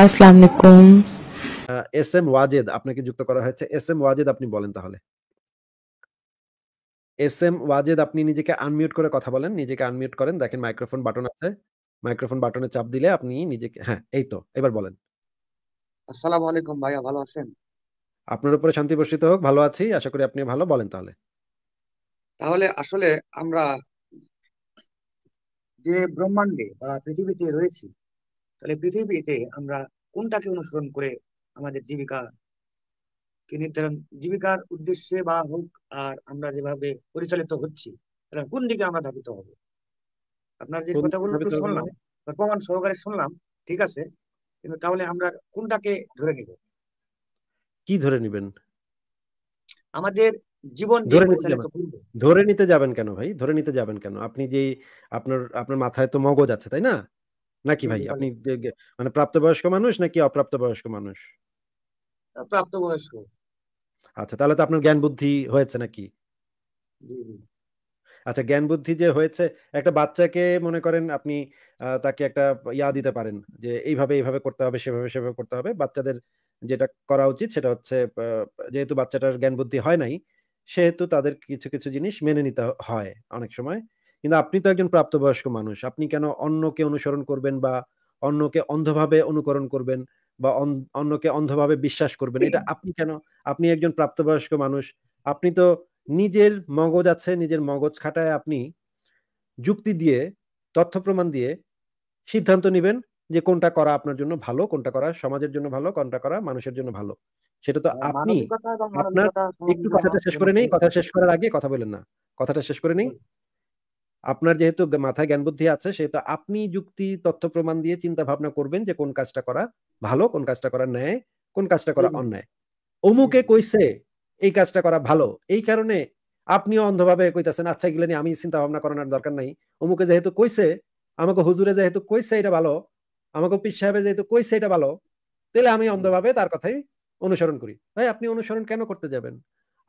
আসসালামু আলাইকুম S M Wazed আপনাকে যুক্ত করা হয়েছে এস এম ওয়াজেদ আপনি বলেন তাহলে এস এম ওয়াজেদ আপনি নিজেকে আনমিউট করে কথা বলেন নিজেকে আনমিউট করেন দেখেন মাইক্রোফোন বাটন আছে মাইক্রোফোন বাটনে চাপ দিলে আপনি নিজেকে হ্যাঁ এই তো এবার বলেন আসসালামু আলাইকুম ভাইয়া ভালো আছেন আপনার উপরে শান্তি বর্ষিত হোক ভালো আছি আশা করি আপনি ভালো বলেন তাহলে তাহলে আসলে আমরা যে ব্রহ্মাণ্ডে বা পৃথিবীতে রয়েছি তাহলে পৃথিবীতে আমরা কোনটাকে অনুসরণ করে আমাদের জীবিকা নির্ধারণ জীবিকার উদ্দেশ্যে বা হোক আর আমরা যেভাবে পরিচালিত হচ্ছি কোন দিকে আমরা ধাবিত হব আপনার যে কথাগুলো শুনলাম প্রমাণ সহকারে শুনলাম ঠিক আছে কিন্তু তাহলে আমরা কোনটাকে ধরে নিব কি ধরে নিবেন আমাদের জীবন ধরে নিতে যাবেন কেন ভাই ধরে নিতে যাবেন কেন আপনি যে আপনার আপনার মাথায় তো মগজ আছে তাই না নাকি ভাই আপনি মানে, মানে প্রাপ্তবয়স্ক মানুষ নাকি অপ্রাপ্তবয়স্ক মানুষ প্রাপ্তবয়স্ক আচ্ছা তাহলে তো আপনার জ্ঞান বুদ্ধি হয়েছে নাকি আচ্ছা জ্ঞান বুদ্ধি যে হয়েছে একটা বাচ্চাকে মনে করেন আপনি তাকে একটা ইয়া দিতে পারেন যে এইভাবে এইভাবে করতে হবে সেভাবে সেভাবে করতে হবে বাচ্চাদের যেটা করা উচিত সেটা হচ্ছে যেহেতু বাচ্চাটার জ্ঞান বুদ্ধি হয় নাই সেহেতু তাদের কিছু কিছু জিনিস মেনে নিতে হয় অনেক সময় কিন্তু আপনি তো একজন প্রাপ্তবয়স্ক মানুষ আপনি কেন অন্যকে অনুসরণ করবেন বা অন্যকে অন্ধভাবে অনুকরণ করবেন বা অন্যকে অন্ধভাবে বিশ্বাস করবেন এটা আপনি কেন আপনি একজন প্রাপ্তবয়স্ক মানুষ আপনি তো নিজের মগজ আছে নিজের মগজ খাটায় আপনি যুক্তি দিয়ে তথ্য প্রমাণ দিয়ে সিদ্ধান্ত নেবেন যে কোনটা করা আপনার জন্য ভালো কোনটা করা সমাজের জন্য ভালো কোনটা করা মানুষের জন্য ভালো সেটা তো হ্যাঁ, আপনি আপনার একটু কথাটা শেষ করে নেই কথা শেষ করার আগে কথা বলেন না কথাটা শেষ করে নেই আপনার যেহেতু মাথায় জ্ঞান বুদ্ধি আছে সেহেতু আপনি যুক্তি তথ্য প্রমাণ দিয়ে চিন্তা ভাবনা করবেন যে কোন কাজটা করা ভালো কোন কাজটা করা ন্যায় কোন কাজটা করা অন্যায় অমুকে কইছে এই কাজটা করা ভালো এই কারণে আপনি অন্ধভাবে কইতেছেন আচ্ছা এগুলো আমি চিন্তা ভাবনা করানোর দরকার নাই অমুকে যেহেতু কইছে আমাকে হুজুরে যেহেতু কইছে এটা ভালো আমাকে পিস সাহেবে যেহেতু কইছে এটা ভালো তাহলে আমি অন্ধভাবে তার কথাই অনুসরণ করি ভাই আপনি অনুসরণ কেন করতে যাবেন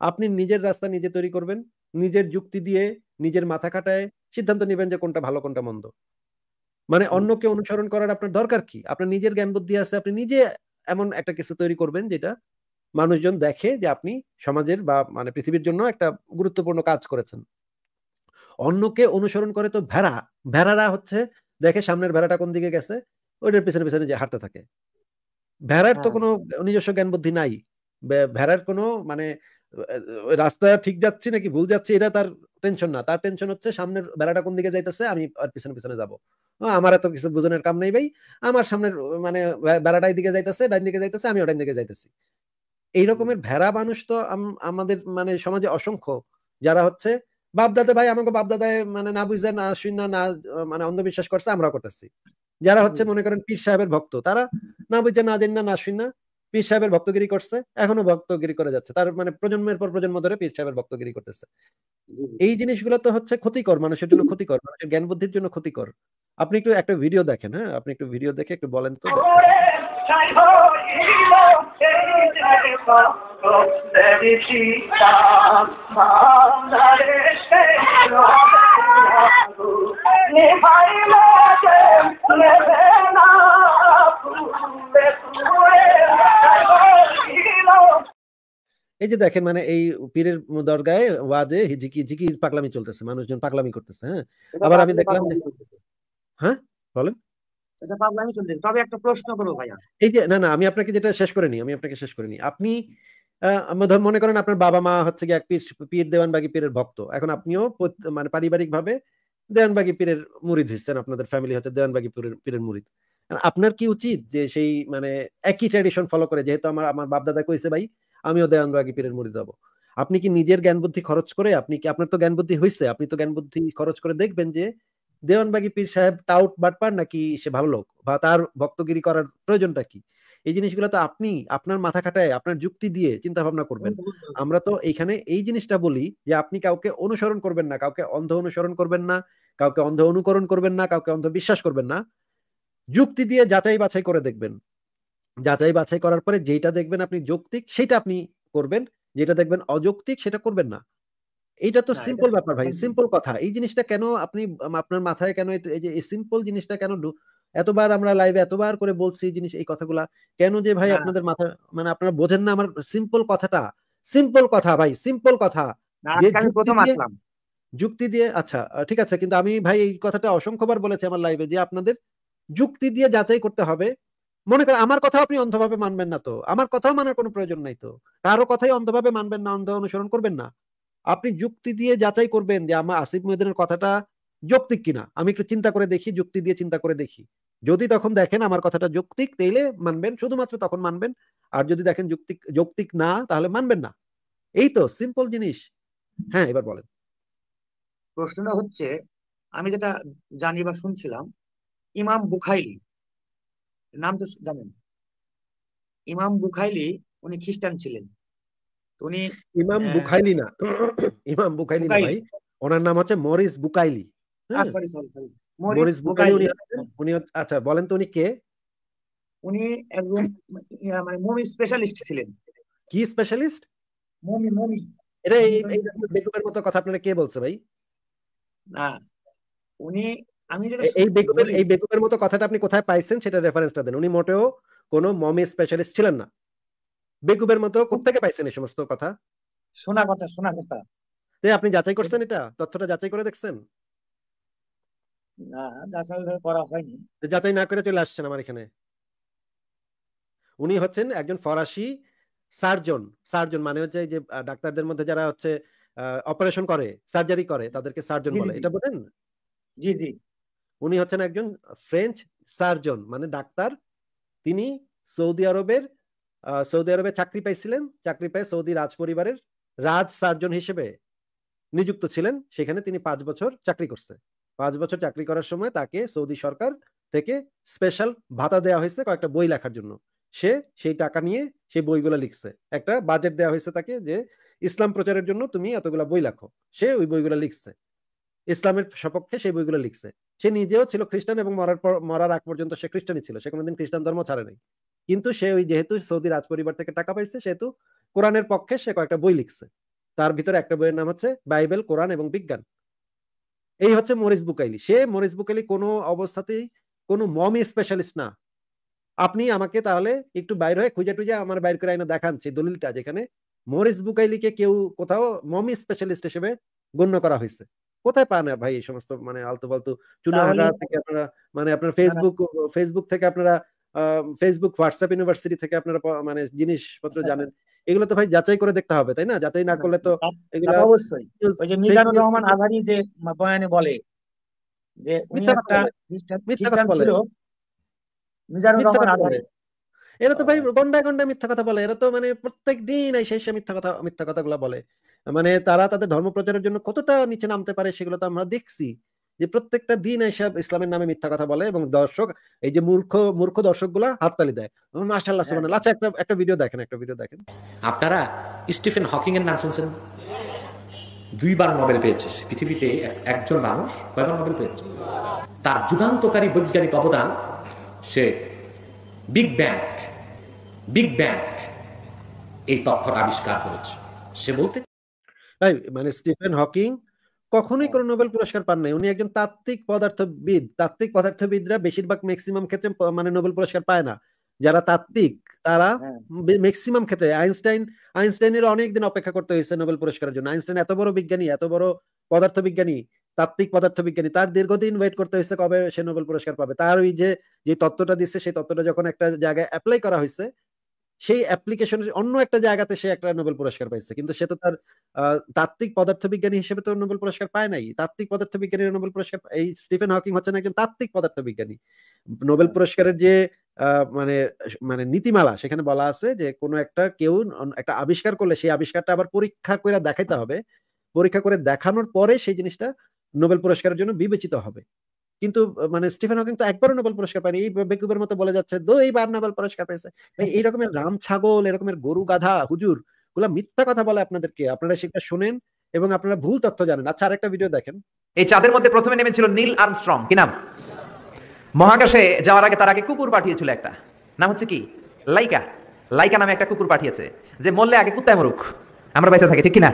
আপনি নিজের রাস্তা নিজে তৈরি করবেন নিজের যুক্তি দিয়ে নিজের মাথা কাটায় সিদ্ধান্ত নেবেন যে কোনটা ভালো কোনটা মন্দ মানে অন্যকে অনুসরণ করার আপনার দরকার কি আপনার নিজের জ্ঞান বুদ্ধি আছে আপনি নিজে এমন একটা কিছু তৈরি করবেন যেটা মানুষজন দেখে যে আপনি সমাজের বা মানে পৃথিবীর জন্য একটা গুরুত্বপূর্ণ কাজ করেছেন অন্যকে অনুসরণ করে তো ভেড়া ভেড়ারা হচ্ছে দেখে সামনের ভেড়াটা কোন দিকে গেছে ওইটার পিছনে পিছনে যে হাঁটতে থাকে ভেড়ার তো হ্যাঁ। কোনো নিজস্ব জ্ঞান বুদ্ধি নাই ভেড়ার কোনো মানে রাস্তা ঠিক যাচ্ছে নাকি ভুল যাচ্ছে এটা তার টেনশন না তার টেনশন হচ্ছে সামনের বেড়াটা কোন দিকে যাইতেছে আমি আর পিছনে পিছনে যাবো আমার এত কিছু বুঝনের কাম নেই ভাই আমার সামনের মানে বেড়াটাই দিকে যাইতেছে ডাইন দিকে যাইতেছে আমি ওটাই দিকে যাইতেছি এই রকমের ভেড়া মানুষ তো আমাদের মানে সমাজে অসংখ্য যারা হচ্ছে বাপদাদা ভাই আমাকে বাপদাদায় মানে না বুঝে না শূন্য না মানে অন্ধবিশ্বাস করছে আমরা করতেছি যারা হচ্ছে মনে করেন পীর সাহেবের ভক্ত তারা না বুঝে না জেন না না শূন্য পীর সাহেবের ভক্তগিরি করছে এখনো ভক্তগিরি করে যাচ্ছে তার মানে প্রজন্মের পর প্রজন্ম ধরে পীর সাহেবের ভক্তগিরি করতেছে এই জিনিসগুলো তো হচ্ছে ক্ষতিকর মানুষের জন্য ক্ষতিকর মানুষের জ্ঞান বুদ্ধির জন্য ক্ষতিকর আপনি একটু একটা ভিডিও দেখেন হ্যাঁ আপনি একটু ভিডিও দেখে একটু বলেন তো এই যে দেখেন মানে এই পীরের দরগায় ওয়াজে ঝিকি ঝিকি পাগলামি চলতেছে মানুষজন পাগলামি করতেছে হ্যাঁ আবার আমি দেখলাম হ্যাঁ বলেন তবে একটা প্রশ্ন করবো ভাইয়া এই যে না না আমি আপনাকে যেটা শেষ করে নি আমি আপনাকে শেষ করে নি আপনি মনে করেন আপনার বাবা মা হচ্ছে কি এক পীর পীর দেওয়ানবাগি পীরের ভক্ত এখন আপনিও মানে পারিবারিক ভাবে দেওয়ানবাগি পীরের মুরিদ হয়েছেন আপনাদের ফ্যামিলি হচ্ছে দেওয়ানবাগি পীরের পীরের মুরিদ আপনার কি উচিত যে সেই মানে একই ট্রেডিশন ফলো করে যেহেতু আমার আমার বাপ দাদা কইছে ভাই আমিও দেওয়ানবাগি পীরের মুড়ি যাব আপনি কি নিজের জ্ঞান বুদ্ধি খরচ করে আপনি কি আপনার তো জ্ঞান বুদ্ধি হয়েছে আপনি তো জ্ঞান বুদ্ধি খরচ করে দেখবেন যে দেওয়ানবাগি পীর সাহেব টাউট বাটপার নাকি সে ভালো লোক বা তার ভক্তগিরি করার প্রয়োজনটা কি এই জিনিসগুলো তো আপনি আপনার মাথা খাটায় আপনার যুক্তি দিয়ে চিন্তা ভাবনা করবেন আমরা তো এইখানে এই জিনিসটা বলি যে আপনি কাউকে অনুসরণ করবেন না কাউকে অন্ধ অনুসরণ করবেন না কাউকে অন্ধ অনুকরণ করবেন না কাউকে অন্ধ বিশ্বাস করবেন না যুক্তি দিয়ে যাচাই বাছাই করে দেখবেন যাচাই বাছাই করার পরে যেটা দেখবেন আপনি যৌক্তিক সেটা আপনি করবেন যেটা দেখবেন অযৌক্তিক সেটা করবেন না এটা তো সিম্পল ব্যাপার ভাই সিম্পল কথা এই জিনিসটা কেন আপনি আপনার মাথায় কেন এই যে সিম্পল জিনিসটা কেন এতবার আমরা লাইভে এতবার করে বলছি জিনিস এই কথাগুলা কেন যে ভাই আপনাদের মাথা মানে আপনারা বোঝেন না আমার সিম্পল কথাটা সিম্পল কথা ভাই সিম্পল কথা যুক্তি দিয়ে আচ্ছা ঠিক আছে কিন্তু আমি ভাই এই কথাটা অসংখ্যবার বলেছি আমার লাইভে যে আপনাদের যুক্তি দিয়ে যাচাই করতে হবে মনে করেন আমার কথা আপনি অন্ধভাবে মানবেন না তো আমার কথাও মানার কোনো প্রয়োজন নাই তো কারো কথাই অন্ধভাবে মানবেন না অন্ধ অনুসরণ করবেন না আপনি যুক্তি দিয়ে যাচাই করবেন যে আমার আসিফ মহিদিনের কথাটা যৌক্তিক কিনা আমি একটু চিন্তা করে দেখি যুক্তি দিয়ে চিন্তা করে দেখি যদি তখন দেখেন আমার কথাটা যৌক্তিক তাইলে মানবেন শুধুমাত্র তখন মানবেন আর যদি দেখেন যুক্তি যৌক্তিক না তাহলে মানবেন না এই তো সিম্পল জিনিস হ্যাঁ এবার বলেন প্রশ্নটা হচ্ছে আমি যেটা জানি বা শুনছিলাম ইমাম বুখাইলি নাম তো জানেন ইমাম বুখাইলি উনি খ্রিস্টান ছিলেন উনি ইমাম বুখাইলি না ইমাম বুখাইলি না ভাই ওনার নাম হচ্ছে মরিস বুকাইলি সরি হ্যাঁ। সরি মরিস বুকাইলি উনি আচ্ছা বলেন তো উনি কে উনি একজন মানে মমি স্পেশালিস্ট ছিলেন কি স্পেশালিস্ট মমি মমি এটা এই বেকুবের মতো কথা আপনারা কে বলছে ভাই না উনি আমি এই বেকুবের এই বেকুবের মতো কথাটা আপনি কোথায় পাইছেন সেটা রেফারেন্সটা দেন উনি মোটেও কোনো মমি স্পেশালিস্ট ছিলেন না বেকুবের মতো পাইছেন এই সমস্ত কথা শোনা কথা শোনা কথা আপনি যাচাই করছেন এটা তথ্যটা যাচাই করে দেখছেন যাচাই যাচাই না করে চলে আসছেন আমার এখানে উনি হচ্ছেন একজন ফরাসি সার্জন সার্জন মানে হচ্ছে যে ডাক্তারদের মধ্যে যারা হচ্ছে অপারেশন করে সার্জারি করে তাদেরকে সার্জন বলে এটা বলেন জি জি উনি হচ্ছেন একজন ফ্রেঞ্চ সার্জন মানে ডাক্তার তিনি সৌদি আরবের সৌদি আরবে চাকরি পাইছিলেন চাকরি পাই সৌদি রাজ পরিবারের রাজ সার্জন হিসেবে নিযুক্ত ছিলেন সেখানে তিনি পাঁচ বছর চাকরি করছে পাঁচ বছর চাকরি করার সময় তাকে সৌদি সরকার থেকে স্পেশাল ভাতা দেওয়া হয়েছে কয়েকটা বই লেখার জন্য সে সেই টাকা নিয়ে সেই বইগুলো লিখছে একটা বাজেট দেওয়া হয়েছে তাকে যে ইসলাম প্রচারের জন্য তুমি এতগুলো বই লেখো সে ওই বইগুলো লিখছে ইসলামের সপক্ষে সেই বইগুলো লিখছে সে নিজেও ছিল খ্রিস্টান এবং মরার পর মরার আগ পর্যন্ত সে খ্রিস্টানই ছিল সে কোনোদিন খ্রিস্টান ধর্ম ছাড়ে নাই কিন্তু সে ওই যেহেতু সৌদি রাজ পরিবার থেকে টাকা পাইছে সেহেতু কোরআনের পক্ষে সে কয়েকটা বই লিখছে তার ভিতরে একটা বইয়ের নাম হচ্ছে বাইবেল কোরআন এবং বিজ্ঞান এই হচ্ছে মরিস বুকাইলি সে মরিস বুকাইলি কোনো অবস্থাতেই কোনো মমি স্পেশালিস্ট না আপনি আমাকে তাহলে একটু বাইর হয়ে খুঁজে টুজে আমার বাইর করে আইনা দেখান সেই দলিলটা যেখানে মরিস বুকাইলিকে কেউ কোথাও মমি স্পেশালিস্ট হিসেবে গণ্য করা হয়েছে কোথায় পান ভাই এই সমস্ত মানে আলতু ফালতু চুনাহাগা থেকে আপনারা মানে আপনার ফেসবুক ফেসবুক থেকে আপনারা ফেসবুক হোয়াটসঅ্যাপ ইউনিভার্সিটি থেকে আপনারা মানে জিনিসপত্র হ্যাঁ। জানেন এগুলো তো ভাই যাচাই করে দেখতে হবে তাই না যাচাই না হ্যাঁ, করলে তো এগুলো অবশ্যই ওই যে মিজানুর রহমান আজহারি যে বয়ানে বলে যে উনি একটা খ্রিস্টান ছিল মিজানুর রহমান আজহারি এরা তো ভাই গন্ডা গন্ডা মিথ্যা কথা বলে এরা তো মানে প্রত্যেক দিন এই শেষে মিথ্যা কথা মিথ্যা কথাগুলো বলে মানে তারা তাদের ধর্ম প্রচারের জন্য কতটা নিচে নামতে পারে সেগুলো তো আমরা দেখছি যে প্রত্যেকটা দিন এসব ইসলামের নামে মিথ্যা কথা বলে এবং দর্শক এই যে মূর্খ মূর্খ দর্শক গুলা হাততালি দেয় মাসাল্লাহ হ্যাঁ। মানে আচ্ছা একটা একটা ভিডিও দেখেন একটা ভিডিও দেখেন আপনারা স্টিফেন হকিং এর নাম শুনছেন দুইবার নোবেল পেয়েছে পৃথিবীতে একজন মানুষ কয়বার নোবেল পেয়েছে তার যুগান্তকারী বৈজ্ঞানিক অবদান সে বিগ ব্যাং বিগ ব্যাং এই তথ্যটা আবিষ্কার করেছে সে বলতে তাই মানে স্টিফেন হকিং কখনোই হ্যাঁ। কোনো নোবেল পুরস্কার পান নাই উনি একজন তাত্ত্বিক পদার্থবিদ তাত্ত্বিক পদার্থবিদরা বেশিরভাগ ম্যাক্সিমাম ক্ষেত্রে মানে নোবেল পুরস্কার পায় না যারা তাত্ত্বিক তারা ম্যাক্সিমাম ক্ষেত্রে আইনস্টাইন আইনস্টাইনের অনেকদিন অপেক্ষা করতে হয়েছে নোবেল পুরস্কারের জন্য আইনস্টাইন এত বড় বিজ্ঞানী এত বড় পদার্থবিজ্ঞানী তাত্ত্বিক পদার্থবিজ্ঞানী তার দীর্ঘদিন ওয়েট করতে হয়েছে কবে সে নোবেল পুরস্কার পাবে তার ওই যে যে তত্ত্বটা দিচ্ছে সেই তত্ত্বটা যখন একটা জায়গায় অ্যাপ্লাই করা হয়েছে সেই অ্যাপ্লিকেশনের অন্য একটা জায়গাতে সে একটা নোবেল পুরস্কার পাইছে কিন্তু সে তো তার তাত্ত্বিক পদার্থবিজ্ঞানী হিসেবে তো নোবেল পুরস্কার পায় নাই তাত্ত্বিক পদার্থবিজ্ঞানীর নোবেল পুরস্কার এই স্টিফেন হকিং হচ্ছেন একজন তাত্ত্বিক পদার্থবিজ্ঞানী নোবেল হ্যাঁ। পুরস্কারের যে মানে মানে নীতিমালা সেখানে বলা আছে যে কোনো একটা কেউ একটা আবিষ্কার করলে সেই আবিষ্কারটা আবার পরীক্ষা করে দেখাইতে হবে পরীক্ষা করে দেখানোর পরে সেই জিনিসটা নোবেল পুরস্কারের জন্য বিবেচিত হবে কিন্তু মানে স্টিফেন হকিং তো একবারও নোবেল পুরস্কার পায়নি এই বেকুবের মতো বলে যাচ্ছে দো এইবার নোবেল পুরস্কার পেয়েছে এই রকমের রাম ছাগল এরকমের গরু গাধা হুজুর গুলো মিথ্যা কথা বলে আপনাদেরকে আপনারা সেটা শুনেন এবং আপনারা ভুল তথ্য জানেন আচ্ছা আরেকটা ভিডিও দেখেন এই চাঁদের মধ্যে প্রথমে নেমেছিল নীল আর্মস্ট্রং কি নাম মহাকাশে যাওয়ার আগে তার আগে কুকুর পাঠিয়েছিল একটা নাম হচ্ছে কি লাইকা লাইকা নামে একটা কুকুর পাঠিয়েছে যে মরলে আগে কুত্তায় মরুক আমরা বেঁচে থাকি ঠিক কিনা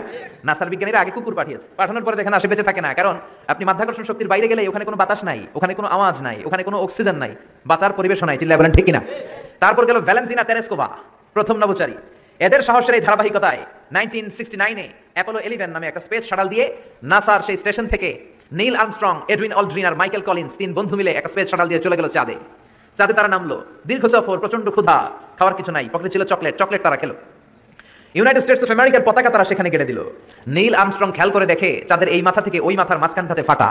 নাসার বিজ্ঞানীরা আগে কুকুর পাঠিয়েছে পাঠানোর পরে দেখেন আসে বেঁচে থাকে না কারণ আপনি মাধ্যাকর্ষণ শক্তির বাইরে গেলে ওখানে কোনো বাতাস নাই ওখানে কোনো আওয়াজ নাই ওখানে কোনো অক্সিজেন নাই বাঁচার পরিবেশ নাই চিল্লা বলেন ঠিক কিনা তারপর গেল ভ্যালেন্টিনা তেরেস্কোভা প্রথম নবচারী এদের সাহসের এই ধারাবাহিকতায় নাইনটিন সিক্সটি নাইনে অ্যাপোলো ইলেভেন নামে একটা স্পেস সাড়াল দিয়ে নাসার সেই স্টেশন থেকে নীল আর্মস্ট্রং এডুইন অলড্রিন আর মাইকেল কলিন্স তিন বন্ধু মিলে একটা স্পেস সাড়াল দিয়ে চলে গেল চাঁদে চাঁদে তারা নামলো দীর্ঘ সফর প্রচন্ড ক্ষুধা খাওয়ার কিছু নাই পকেটে ছিল চকলেট চকলেট তারা খেলো ইউনাইটেড স্টেটস অফ আমেরিকার পতাকা তারা সেখানে গেড়ে দিল নীল আমস্ট্রং খেয়াল করে দেখে তাদের এই মাথা থেকে ওই মাথার মাঝখানটাতে ফাটা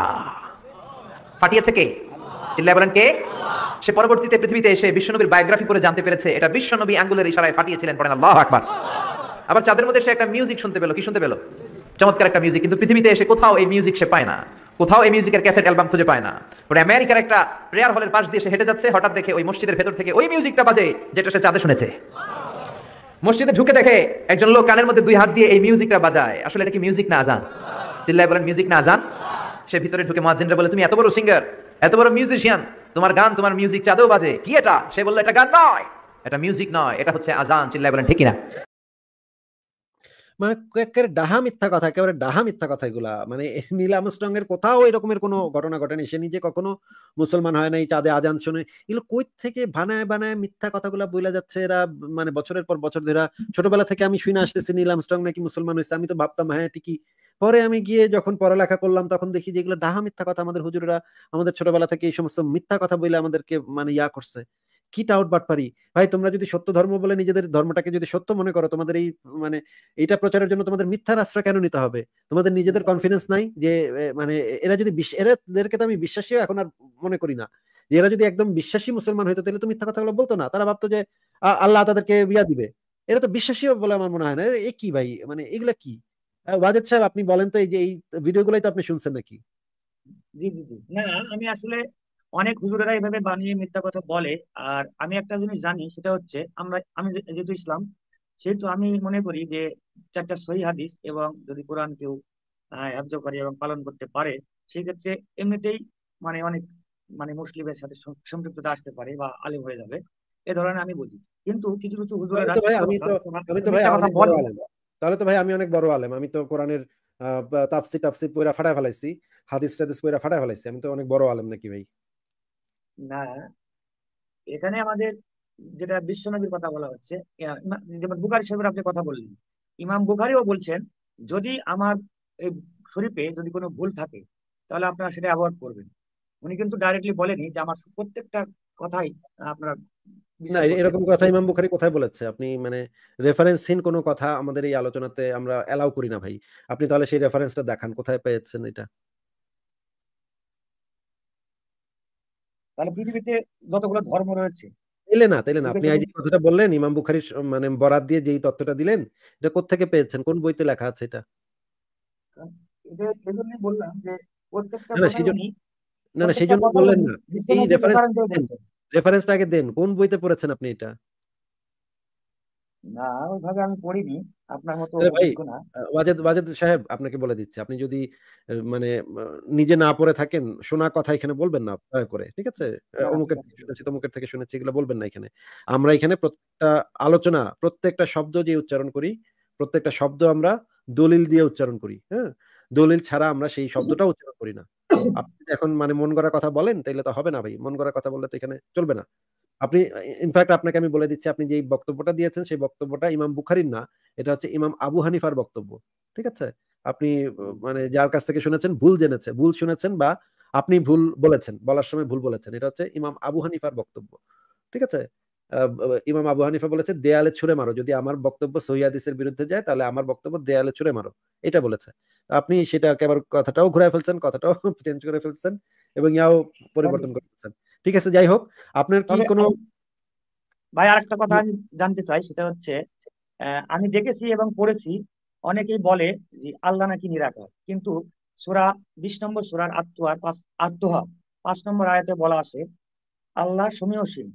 ফাটিয়েছে কে চিল্লায় কে সে পরবর্তীতে পৃথিবীতে এসে বিশ্বনবীর বায়োগ্রাফি করে জানতে পেরেছে এটা বিশ্বনবী আঙ্গুলের ইশারায় ফাটিয়েছিলেন পড়েন আল্লাহ আকবার আবার চাঁদের মধ্যে সে একটা মিউজিক শুনতে পেলো কি শুনতে পেলো চমৎকার একটা মিউজিক কিন্তু পৃথিবীতে এসে কোথাও এই মিউজিক সে পায় না কোথাও এই মিউজিকের ক্যাসেট অ্যালবাম খুঁজে পায় না পরে আমেরিকার একটা প্রেয়ার হলের পাশ দিয়ে সে হেঁটে যাচ্ছে হঠাৎ দেখে ওই মসজিদের ভেতর থেকে ওই মিউজিকটা বাজে যেটা সে চাঁদে শুনেছে মসজিদে ঢুকে দেখে একজন লোক কানের মধ্যে দুই হাত দিয়ে এই মিউজিকটা বাজায় আসলে এটা কি মিউজিক না জান চিল্লায় বলেন মিউজিক না জান সে ভিতরে ঢুকে মহাজিনরা বলে তুমি এত বড় সিঙ্গার এত বড় মিউজিশিয়ান তোমার গান তোমার মিউজিক চাঁদেও বাজে কি এটা সে বললো এটা গান নয় এটা মিউজিক নয় এটা হচ্ছে আজান চিল্লায় বলেন ঠিক না মানে একেবারে ডাহা মিথ্যা কথা একেবারে ডাহা মিথ্যা কথা এগুলা মানে নীল আমস্ট্রং এর কোথাও এরকমের কোনো ঘটনা ঘটেনি সে নিজে কখনো মুসলমান হয় নাই চাঁদে আজান শুনে এগুলো কই থেকে বানায় বানায় মিথ্যা কথাগুলা বইলা যাচ্ছে এরা মানে বছরের পর বছর ধরে ছোটবেলা থেকে আমি শুনে আসতেছি নীল আমস্ট্রং নাকি মুসলমান হয়েছে আমি তো ভাবতাম হ্যাঁ ঠিকই পরে আমি গিয়ে যখন পড়ালেখা করলাম তখন দেখি যে এগুলো ডাহা মিথ্যা কথা আমাদের হুজুররা আমাদের ছোটবেলা থেকে এই সমস্ত মিথ্যা কথা বলে আমাদেরকে মানে ইয়া করছে কি টাউট পারি ভাই তোমরা যদি সত্য ধর্ম বলে নিজেদের ধর্মটাকে যদি সত্য মনে করো তোমাদের এই মানে এটা প্রচারের জন্য তোমাদের মিথ্যার আশ্রয় কেন নিতে হবে তোমাদের নিজেদের কনফিডেন্স নাই যে মানে এরা যদি এদেরকে তো আমি বিশ্বাসী এখন আর মনে করি না যে এরা যদি একদম বিশ্বাসী মুসলমান হইতো তাহলে তো মিথ্যা কথাগুলো বলতো না তারা ভাবতো যে আল্লাহ তাদেরকে বিয়া দিবে এরা তো বিশ্বাসী বলে আমার মনে হয় না এ কি ভাই মানে এগুলো কি ওয়াজেদ সাহেব আপনি বলেন তো এই যে এই ভিডিও ভিডিওগুলাই তো আপনি শুনছেন নাকি জি জি জি না আমি আসলে অনেক হুজুরেরা এভাবে বানিয়ে মিথ্যা কথা বলে আর আমি একটা জিনিস জানি সেটা হচ্ছে আমরা আমি যেহেতু ইসলাম সেহেতু আমি মনে করি যে চারটা সহি হাদিস এবং যদি কোরআন কেউ হ্যাব্য করে এবং পালন করতে পারে সেক্ষেত্রে এমনিতেই মানে অনেক মানে মুসলিমের সাথে সম্পৃক্ততা আসতে পারে বা আলিম হয়ে যাবে এ ধরনের আমি বুঝি কিন্তু কিছু কিছু হুজুরের তাহলে তো ভাই আমি অনেক বড় আলেম আমি তো কোরআনের তাফসি টাফসি পয়রা ফাটায় ফেলাইছি হাদিস টাদিস পয়রা ফাটায় ফেলাইছি আমি তো অনেক বড় আলেম নাকি ভাই না এখানে আমাদের যেটা বিশ্বনবীর কথা বলা হচ্ছে যেমন বুখারি শরীফের আপনি কথা বললেন ইমাম বুখারিও বলছেন যদি আমার এই শরীফে যদি কোনো ভুল থাকে তাহলে আপনারা সেটা অ্যাভয়েড করবেন উনি কিন্তু ডাইরেক্টলি বলেনি যে আমার প্রত্যেকটা কথাই আপনারা না এরকম কথা ইমাম বুখারি কোথায় বলেছে আপনি মানে রেফারেন্সহীন কোনো কথা আমাদের এই আলোচনাতে আমরা এলাও করি না ভাই আপনি তাহলে সেই রেফারেন্সটা দেখান কোথায় পেয়েছেন এটা তাহলে পৃথিবীতে যতগুলো ধর্ম রয়েছে তাইলে না তাইলে না আপনি যে কথাটা বললেন ইমাম বুখারী মানে বরাত দিয়ে যেই তত্ত্বটা দিলেন এটা কোথা পেয়েছেন কোন বইতে লেখা আছে এটা না না সেই জন্য বললেন না রেফারেন্স রেফারেন্সটা আগে দেন কোন বইতে পড়েছেন আপনি এটা সাহেব আপনাকে বলে আপনি যদি মানে নিজে না পড়ে থাকেন শোনা কথা এখানে বলবেন না দয়া করে ঠিক আছে অমুকের থেকে শুনেছি তমুকের থেকে শুনেছি এগুলো বলবেন না এখানে আমরা এখানে প্রত্যেকটা আলোচনা প্রত্যেকটা শব্দ যে উচ্চারণ করি প্রত্যেকটা শব্দ আমরা দলিল দিয়ে উচ্চারণ করি হ্যাঁ দলিল ছাড়া আমরা সেই শব্দটা উচ্চারণ করি না আপনি এখন মানে মন গড়া কথা বলেন তাইলে তো হবে না ভাই মন গড়া কথা বললে তো এখানে চলবে না আপনি ইনফ্যাক্ট আপনাকে আমি বলে দিচ্ছি আপনি যে বক্তব্যটা দিয়েছেন সেই বক্তব্যটা ইমাম বুখারির না এটা হচ্ছে ইমাম আবু হানিফার বক্তব্য ঠিক আছে আপনি মানে যার কাছ থেকে শুনেছেন ভুল জেনেছে ভুল শুনেছেন বা আপনি ভুল বলেছেন বলার সময় ভুল বলেছেন এটা হচ্ছে ইমাম আবু হানিফার বক্তব্য ঠিক আছে ইমাম আবু হানিফা বলেছে দেয়ালে ছুড়ে মারো যদি আমার বক্তব্য সহিয়াদিসের বিরুদ্ধে যায় তাহলে আমার বক্তব্য দেয়ালে ছুড়ে মারো এটা বলেছে আপনি সেটা আবার কথাটাও ঘুরে ফেলছেন কথাটাও চেঞ্জ করে ফেলছেন এবং ইয়াও পরিবর্তন করে ফেলছেন ঠিক আছে যাই হোক আপনার কি কোনো ভাই আরেকটা কথা আমি জানতে চাই সেটা হচ্ছে আমি দেখেছি এবং পড়েছি অনেকেই বলে যে আল্লাহ নাকি নিরাকার কিন্তু সুরা বিশ নম্বর সুরার আত্মহার পাঁচ আত্মহা পাঁচ নম্বর আয়াতে বলা আছে আল্লাহ সমীয়সীম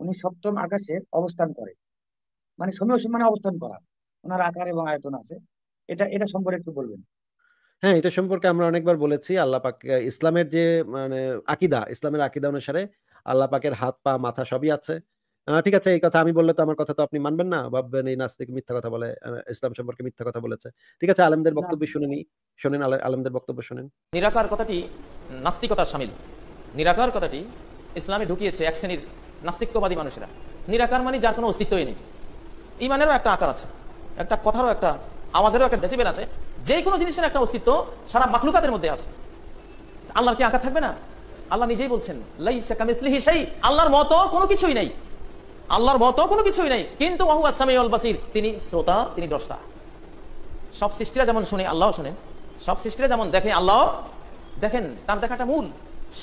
উনি সপ্তম আকাশে অবস্থান করে মানে সমীয়সীম মানে অবস্থান করা ওনার আকার এবং আয়তন আছে এটা এটা সম্পর্কে একটু বলবেন হ্যাঁ, এটা সম্পর্কে আমরা অনেকবার বলেছি। আল্লাহ পাক ইসলামের যে মানে আকিদা ইসলামের আকিদা অনুসারে আল্লাহ পাকের হাত, পা, মাথা সবই আছে। ঠিক আছে এই কথা আমি বললে তো আমার কথা তো আপনি মানবেন না। ভাববেন এই নাস্তিক মিথ্যা কথা বলে, ইসলাম সম্পর্কে মিথ্যা কথা বলেছে। ঠিক আছে আলমদের বক্তব্য শুনে নি শোনেন আলমদের বক্তব্য শোনেন। নিরাকার কথাটি নাস্তিকতার সামিল নিরাকার কথাটি ইসলামে ঢুকিয়েছে এক শ্রেণীর নাস্তিকবাদী মানুষেরা। নিরাকার মানে যার কোনো অস্তিত্বই নেই। ইমানেরও একটা আকার আছে। একটা কথারও একটা আওয়াজেরও একটা ডেসিবেল আছে যে কোনো জিনিসের একটা অস্তিত্ব সারা মাখলুকাতের মধ্যে আছে আল্লাহর কি আঘাত থাকবে না আল্লাহ নিজেই বলছেন আল্লাহর মত কোনো কিছুই নেই আল্লাহর মত কোনো কিছুই নেই কিন্তু তিনি শ্রোতা তিনি দ্রষ্টা সব সৃষ্টিরা যেমন শুনে আল্লাহ শোনেন সব সৃষ্টিরা যেমন দেখে আল্লাহ দেখেন তার দেখাটা মূল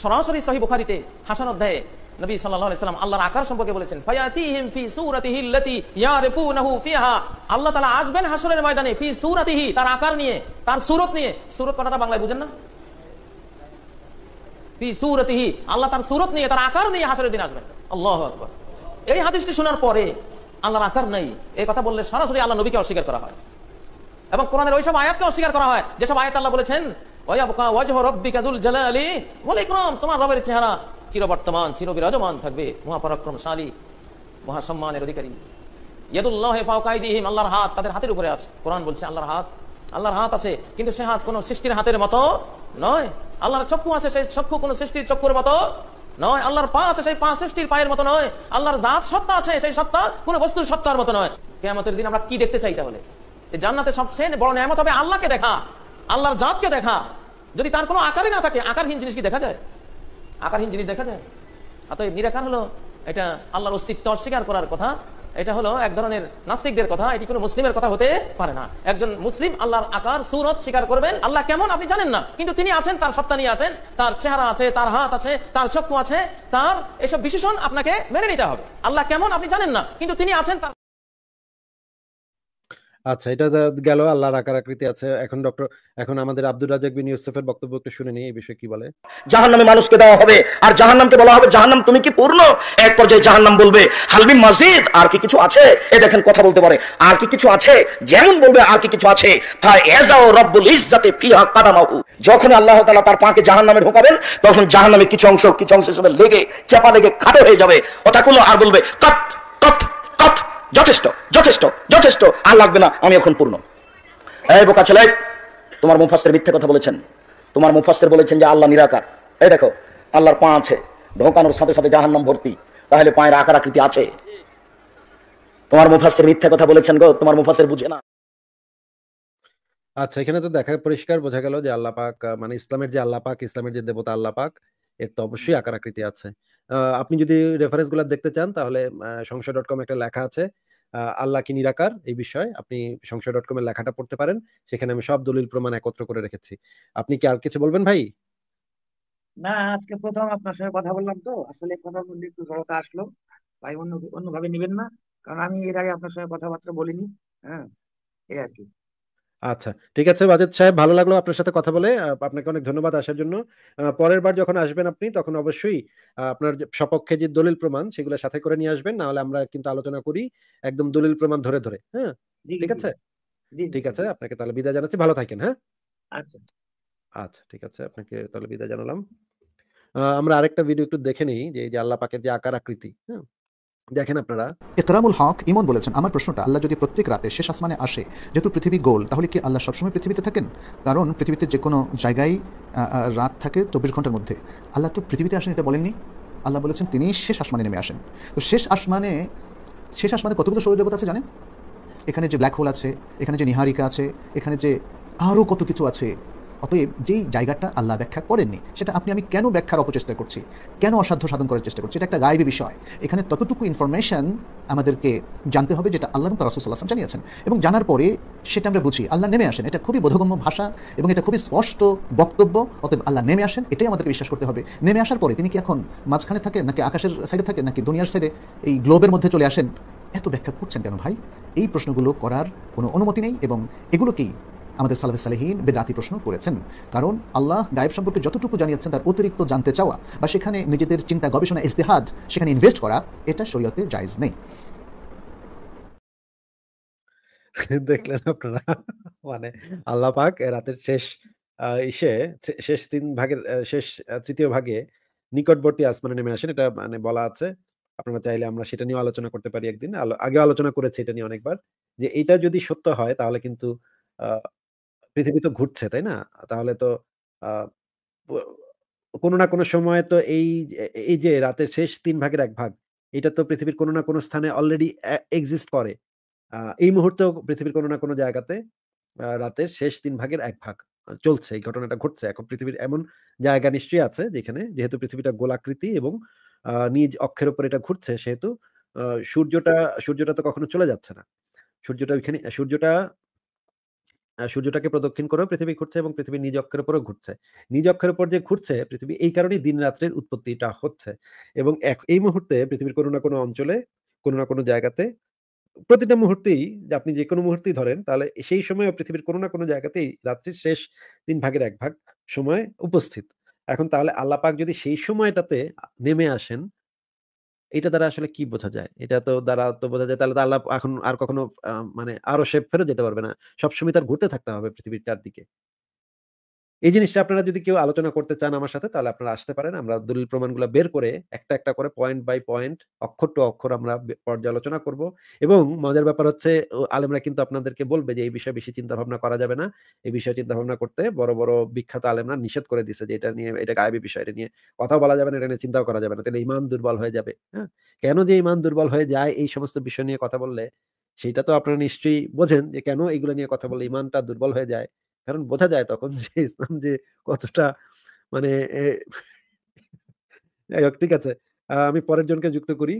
সরাসরি সহি বোখারিতে হাসান অধ্যায়ে নবী সাল্লাল্লাহু আলাইহি সাল্লাম আল্লাহর আকার সম্পর্কে বলেছেন ফায়াতিহিম ফি সূরাতিহি ফিহা আল্লাহ তাআলা আসবেন হাসরের ময়দানে ফি সূরাতিহি তার আকার নিয়ে তার সূরত নিয়ে সূরত কথাটা বাংলায় বুঝেন না ফি সূরাতিহি আল্লাহ তার সূরত নিয়ে তার আকার নিয়ে হাসরের দিন আসবেন আল্লাহু আকবার এই হাদিসটি শোনার পরে আল্লাহর আকার নাই এই কথা বললে সরাসরি আল্লাহ নবীকে অস্বীকার করা হয় এবং কোরআনের ওইসব আয়াতকে অস্বীকার করা হয় যেসব আয়াত আল্লাহ বলেছেন তোমার রবের চেহারা চিরবর্তমান চিরবিরাজমান থাকবে মহাপরাক্রমশালী মহাসম্মানের অধিকারী ইয়াদুল্লাহ আল্লাহর হাত তাদের হাতের উপরে আছে কোরআন বলছে আল্লাহর হাত আল্লাহর হাত আছে কিন্তু সে হাত কোন সৃষ্টির হাতের মতো নয় আল্লাহর চক্ষু আছে সেই চক্ষু কোন সৃষ্টির চক্ষুর মতো নয় আল্লাহর পা আছে সেই পা সৃষ্টির পায়ের মতো নয় আল্লাহর জাত সত্তা আছে সেই সত্তা কোন বস্তুর সত্তার মতো নয় কেমতের দিন আমরা কি দেখতে চাই তাহলে জান্নাতে সবচেয়ে বড় নিয়ামত হবে আল্লাহকে দেখা আল্লাহর জাতকে দেখা যদি তার কোনো আকারই না থাকে আকারহীন জিনিস কি দেখা যায় আকারহীন জিনিস দেখা যায় অতএব নিরাকার হলো এটা আল্লাহর অস্তিত্ব অস্বীকার করার কথা এটা হলো এক ধরনের নাস্তিকদের কথা এটি কোনো মুসলিমের কথা হতে পারে না একজন মুসলিম আল্লাহর আকার সুরত স্বীকার করবেন আল্লাহ কেমন আপনি জানেন না কিন্তু তিনি আছেন তার সত্তা নিয়ে আছেন তার চেহারা আছে তার হাত আছে তার চক্ষু আছে তার এসব বিশেষণ আপনাকে মেনে নিতে হবে আল্লাহ কেমন আপনি জানেন না কিন্তু তিনি আছেন তার আচ্ছা এটা গেল আল্লাহর আকার আকৃতি আছে এখন ডক্টর এখন আমাদের আব্দুর রাজাক বিন ইউসুফের বক্তব্য একটু শুনে নিই এই বিষয়ে কি বলে জাহান নামে মানুষকে দেওয়া হবে আর জাহান নামকে বলা হবে জাহান নাম তুমি কি পূর্ণ এক পর্যায়ে জাহান নাম বলবে হালবি মাজিদ আর কি কিছু আছে এ দেখেন কথা বলতে পারে আর কি কিছু আছে যেমন বলবে আর কি কিছু আছে ফা এজাও রব্বুল ইজ্জাতে ফিহা কাদামাহু যখন আল্লাহ তাআলা তার পাকে জাহান নামে ঢোকাবেন তখন জাহান নামে কিছু অংশ কিছু অংশ সব লেগে চাপা লেগে কাটো হয়ে যাবে কথাগুলো আর বলবে কত কত যথেষ্ট যথেষ্ট যথেষ্ট আর লাগবে না আমি এখন পূর্ণ এই বোকা ছেলে তোমার মুফাসের মিথ্যে কথা বলেছেন তোমার মুফাসের বলেছেন যে আল্লাহ নিরাকার এই দেখো আল্লাহর পা আছে ঢোকানোর সাথে সাথে নাম ভর্তি তাহলে পায়ের আকার আকৃতি আছে তোমার মুফাসের মিথ্যে কথা বলেছেন গো তোমার মুফাসের বুঝে না আচ্ছা এখানে তো দেখা পরিষ্কার বোঝা গেল যে আল্লাহ পাক মানে ইসলামের যে আল্লাহ পাক ইসলামের যে দেবতা আল্লাহ পাক এর তো অবশ্যই আকার আকৃতি আছে আপনি যদি রেফারেন্স গুলো দেখতে চান তাহলে সংশয় ডট কম একটা লেখা আছে আল্লাহ কি নিরাকার এই বিষয়ে আপনি সংশয় ডট কম এর লেখাটা পড়তে পারেন সেখানে আমি সব দলিল প্রমাণ একত্র করে রেখেছি আপনি কি আর কিছু বলবেন ভাই না আজকে প্রথম আপনার সঙ্গে কথা বললাম তো আসলে কথার মধ্যে একটু জড়তা আসলো ভাই অন্য অন্যভাবে নেবেন না কারণ আমি এর আগে আপনার সঙ্গে কথাবার্তা বলিনি হ্যাঁ এই আর কি আচ্ছা ঠিক আছে বাজেদ সাহেব ভালো লাগলো আপনার সাথে কথা বলে আপনাকে অনেক ধন্যবাদ আসার জন্য পরের বার যখন আসবেন আপনি তখন অবশ্যই আপনার সপক্ষে যে দলিল প্রমাণ সেগুলো সাথে করে নিয়ে আসবেন না হলে আমরা কিন্তু আলোচনা করি একদম দলিল প্রমাণ ধরে ধরে হ্যাঁ ঠিক আছে ঠিক আছে আপনাকে তাহলে বিদায় জানাচ্ছি ভালো থাকেন হ্যাঁ আচ্ছা আচ্ছা ঠিক আছে আপনাকে তাহলে বিদায় জানালাম আমরা আরেকটা ভিডিও একটু দেখে নিই যে আল্লাহ পাকের যে আকার আকৃতি হ্যাঁ দেখেন আপনারা ইকরামুল হক ইমন বলেছেন আমার প্রশ্নটা আল্লাহ যদি প্রত্যেক রাতে শেষ আসমানে আসে যেহেতু পৃথিবী গোল তাহলে কি আল্লাহ সবসময় পৃথিবীতে থাকেন কারণ পৃথিবীতে যে কোনো জায়গায় রাত থাকে চব্বিশ ঘন্টার মধ্যে আল্লাহ তো পৃথিবীতে আসেন এটা বলেননি আল্লাহ বলেছেন তিনি শেষ আসমানে নেমে আসেন তো শেষ আসমানে শেষ আসমানে কতগুলো সৌরজগৎ আছে জানেন এখানে যে ব্ল্যাক হোল আছে এখানে যে নিহারিকা আছে এখানে যে আরও কত কিছু আছে অতএব যেই জায়গাটা আল্লাহ ব্যাখ্যা করেননি সেটা আপনি আমি কেন ব্যাখ্যার অপচেষ্টা করছি কেন অসাধ্য সাধন করার চেষ্টা করছি এটা একটা গায়েবী বিষয় এখানে ততটুকু ইনফরমেশন আমাদেরকে জানতে হবে যেটা আল্লাহ তার রাসুসাল্লাম জানিয়েছেন এবং জানার পরে সেটা আমরা বুঝি আল্লাহ নেমে আসেন এটা খুবই বোধগম্য ভাষা এবং এটা খুবই স্পষ্ট বক্তব্য অতএব আল্লাহ নেমে আসেন এটাই আমাদেরকে বিশ্বাস করতে হবে নেমে আসার পরে তিনি কি এখন মাঝখানে থাকেন নাকি আকাশের সাইডে থাকে নাকি দুনিয়ার সাইডে এই গ্লোবের মধ্যে চলে আসেন এত ব্যাখ্যা করছেন কেন ভাই এই প্রশ্নগুলো করার কোনো অনুমতি নেই এবং এগুলোকেই আমাদের সালাহ সালেহীন বেদাতি প্রশ্ন করেছেন কারণ আল্লাহ গায়েব সম্পর্কে যতটুকু জানিয়েছেন তার অতিরিক্ত জানতে চাওয়া বা সেখানে নিজেদের চিন্তা গবেষণা ইস্তেহাদ সেখানে ইনভেস্ট করা এটা শরীয়তে জায়জ নেই দেখলেন আপনারা মানে আল্লাহ পাক রাতের শেষ ইসে শেষ তিন ভাগের শেষ তৃতীয় ভাগে নিকটবর্তী আসমানে নেমে আসেন এটা মানে বলা আছে আপনারা চাইলে আমরা সেটা নিয়ে আলোচনা করতে পারি একদিন আগে আলোচনা করেছি এটা নিয়ে অনেকবার যে এটা যদি সত্য হয় তাহলে কিন্তু পৃথিবী তো ঘুরছে, তাই না? তাহলে তো কোনো না কোনো সময় তো এই এই যে রাতের শেষ তিন ভাগের এক ভাগ, এটা তো পৃথিবীর কোনো না কোনো স্থানে অলরেডি এক্সিস্ট করে। এই মুহূর্তে পৃথিবীর কোনো না কোনো জায়গাতে রাতের শেষ তিন ভাগের এক ভাগ চলছে। এই ঘটনাটা ঘটছে। এখন পৃথিবীর এমন জায়গা নিশ্চয়ই আছে যেখানে যেহেতু পৃথিবীটা গোলাকৃতি এবং নিজ অক্ষের উপর এটা ঘুরছে সেহেতু সূর্যটা সূর্যটা তো কখনো চলে যাচ্ছে না। সূর্যটা ওইখানে সূর্যটা সূর্যটাকে প্রদক্ষিণ করে পৃথিবী ঘুরছে এবং পৃথিবী নিজ অক্ষের উপরে ঘুরছে নিজ অক্ষের উপর যে ঘুরছে পৃথিবী এই কারণেই দিন রাত্রের উৎপত্তিটা হচ্ছে এবং এই মুহূর্তে পৃথিবীর কোনো না কোনো অঞ্চলে কোনো না কোনো জায়গাতে প্রতিটা মুহূর্তেই আপনি যে কোনো মুহূর্তেই ধরেন তাহলে সেই সময় পৃথিবীর কোনো না কোনো জায়গাতেই রাত্রির শেষ তিন ভাগের এক ভাগ সময় উপস্থিত এখন তাহলে আল্লাপাক যদি সেই সময়টাতে নেমে আসেন এটা দ্বারা আসলে কি বোঝা যায় এটা তো দ্বারা তো বোঝা যায় তাহলে তো আল্লাহ এখন আর কখনো মানে আরো সে ফেরত যেতে পারবে না সবসময় তার ঘুরতে থাকতে হবে পৃথিবীর চারদিকে এই জিনিসটা আপনারা যদি কেউ আলোচনা করতে চান আমার সাথে তাহলে আপনারা আসতে পারেন আমরা দলিল প্রমাণগুলো বের করে একটা একটা করে পয়েন্ট বাই পয়েন্ট অক্ষর টু অক্ষর আমরা পর্যালোচনা করব এবং মজার ব্যাপার হচ্ছে আলেমরা কিন্তু আপনাদেরকে বলবে যে এই বিষয়ে বেশি চিন্তা ভাবনা করা যাবে না এই বিষয়ে চিন্তা ভাবনা করতে বড় বড় বিখ্যাত আলেমরা নিষেধ করে দিছে যে এটা নিয়ে এটা গায়েবী বিষয় এটা নিয়ে কথা বলা যাবে না এটা নিয়ে চিন্তাও করা যাবে না তাহলে ইমান দুর্বল হয়ে যাবে হ্যাঁ কেন যে ইমান দুর্বল হয়ে যায় এই সমস্ত বিষয় নিয়ে কথা বললে সেটা তো আপনারা নিশ্চয়ই বোঝেন যে কেন এগুলো নিয়ে কথা বললে ইমানটা দুর্বল হয়ে যায় কারণ বোঝা যায় তখন যে ইসলাম যে কতটা মানে ঠিক আছে আমি পরের জনকে যুক্ত করি